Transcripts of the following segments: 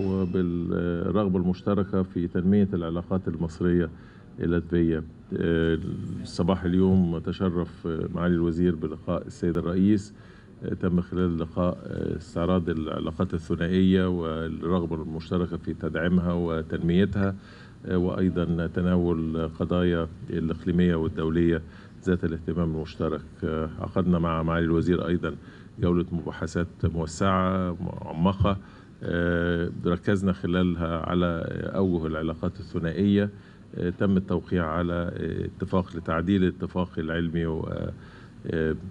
وبالرغبة المشتركة في تنمية العلاقات المصرية اللاتفية آه، صباح اليوم تشرف معالي الوزير بلقاء السيد الرئيس آه، تم خلال اللقاء آه، استعراض العلاقات الثنائية والرغبة المشتركة في تدعيمها وتنميتها وأيضا تناول قضايا الإقليمية والدولية ذات الاهتمام المشترك عقدنا مع معالي الوزير أيضا جولة مباحثات موسعة معمقة آه، ركزنا خلالها على أوجه العلاقات الثنائية آه، تم التوقيع على اتفاق لتعديل الاتفاق العلمي آه،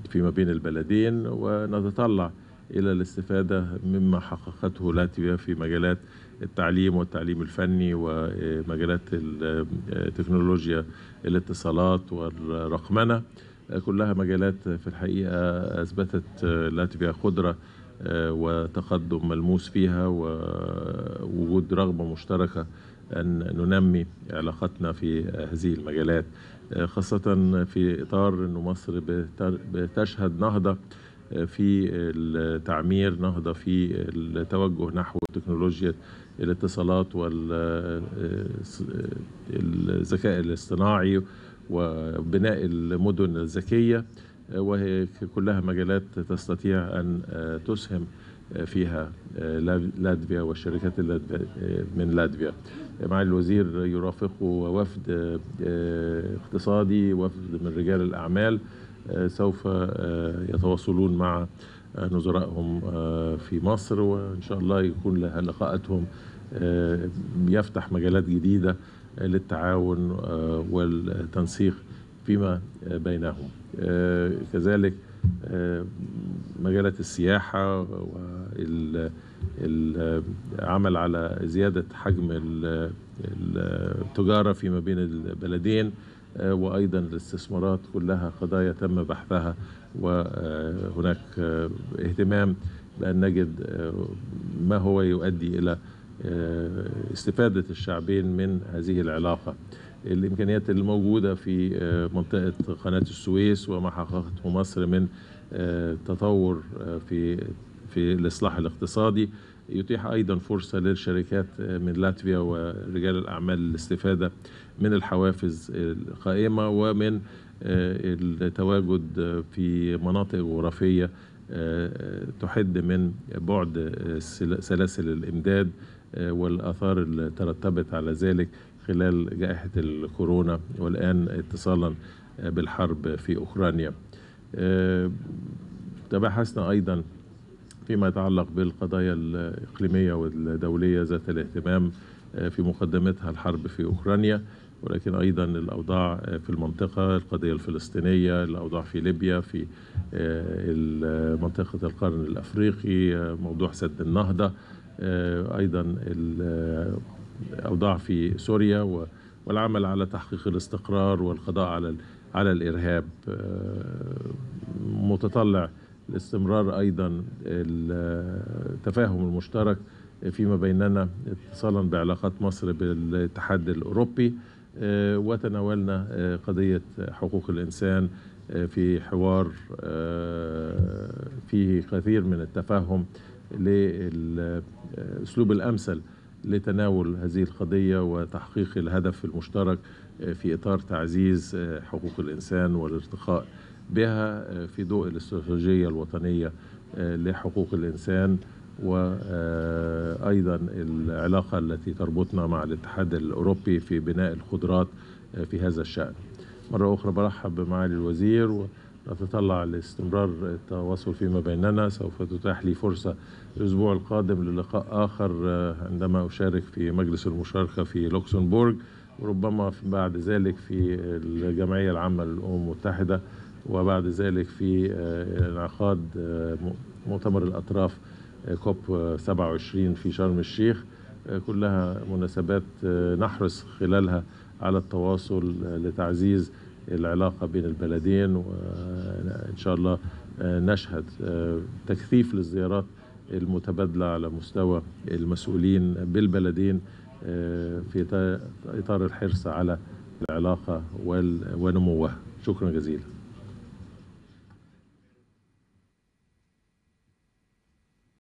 فيما بين البلدين ونتطلع إلى الاستفادة مما حققته لاتفيا في مجالات التعليم والتعليم الفني ومجالات التكنولوجيا الاتصالات والرقمنة كلها مجالات في الحقيقة أثبتت لاتفيا قدرة آه، وتقدم ملموس فيها ووجود رغبة مشتركة أن ننمي علاقتنا في هذه المجالات آه، خاصة في إطار أن مصر بتشهد نهضة آه، في التعمير نهضة في التوجه نحو تكنولوجيا الاتصالات والذكاء الاصطناعي وبناء المدن الذكيه وهي كلها مجالات تستطيع أن آه، تسهم آه، فيها آه، لاتفيا والشركات من لاتفيا معالي الوزير يرافقه وفد اقتصادي وفد من رجال الأعمال سوف يتواصلون مع نظرائهم في مصر وإن شاء الله يكون لقاءاتهم يفتح مجالات جديدة للتعاون والتنسيق فيما آه، بينهم آه، كذلك آه، مجالات السياحة والعمل على زيادة حجم التجارة فيما بين البلدين وأيضا الاستثمارات كلها قضايا تم بحثها وهناك اهتمام بأن نجد ما هو يؤدي إلى استفادة الشعبين من هذه العلاقة الامكانيات الموجوده في آه، منطقه قناه السويس وما حققته مصر من آه، تطور آه، في في الاصلاح الاقتصادي يتيح ايضا فرصه للشركات من لاتفيا ورجال الاعمال الاستفاده من الحوافز القائمه ومن التواجد في مناطق جغرافيه تحد من بعد سلاسل الامداد والاثار اللي ترتبت على ذلك خلال جائحة الكورونا والآن اتصالا بالحرب في أوكرانيا آه، تباحثنا أيضا فيما يتعلق بالقضايا الإقليمية والدولية ذات الاهتمام آه، في مقدمتها الحرب في أوكرانيا ولكن أيضا الأوضاع في المنطقة القضية الفلسطينية الأوضاع في ليبيا في آه، منطقة القرن الأفريقي موضوع سد النهضة أيضا الأوضاع في سوريا والعمل على تحقيق الاستقرار والقضاء على على الإرهاب آه، متطلع الاستمرار أيضا التفاهم المشترك فيما بيننا اتصالا بعلاقات مصر بالاتحاد الأوروبي آه، وتناولنا آه، قضية حقوق الإنسان في حوار فيه كثير من التفاهم للأسلوب الأمثل لتناول هذه القضية وتحقيق الهدف المشترك آه، في إطار تعزيز آه، حقوق الإنسان والارتقاء بها آه، في ضوء الاستراتيجية الوطنية لحقوق الإنسان وأيضا العلاقة التي تربطنا مع الاتحاد الأوروبي في بناء القدرات في هذا الشأن مرة أخرى برحب بمعالي الوزير نتطلع لاستمرار التواصل فيما بيننا سوف تتاح لي فرصة الأسبوع القادم للقاء آخر آه، عندما أشارك في مجلس المشاركة في لوكسنبورغ وربما بعد ذلك في الجمعية العامة للأمم المتحدة وبعد ذلك في آه، انعقاد آه، مؤتمر الأطراف كوب 27 في شرم الشيخ كلها مناسبات نحرص خلالها على التواصل لتعزيز العلاقة بين البلدين وإن شاء الله آه، نشهد آه، تكثيف للزيارات المتبادلة على مستوى المسؤولين بالبلدين آه، في إطار الحرص على العلاقة ونموها شكرا جزيلا